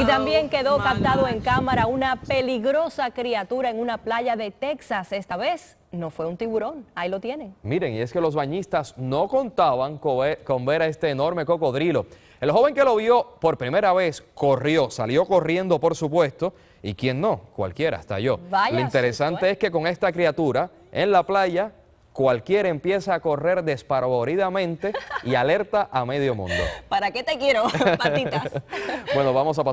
Y también quedó captado en cámara una peligrosa criatura en una playa de Texas. Esta vez no fue un tiburón, ahí lo tienen. Miren, y es que los bañistas no contaban con ver a este enorme cocodrilo. El joven que lo vio por primera vez corrió, salió corriendo por supuesto, y quien no, cualquiera, hasta yo. lo interesante es que con esta criatura en la playa cualquiera empieza a correr despavoridamente y alerta a medio mundo. ¿Para qué te quiero, patitas? bueno, vamos a pasar.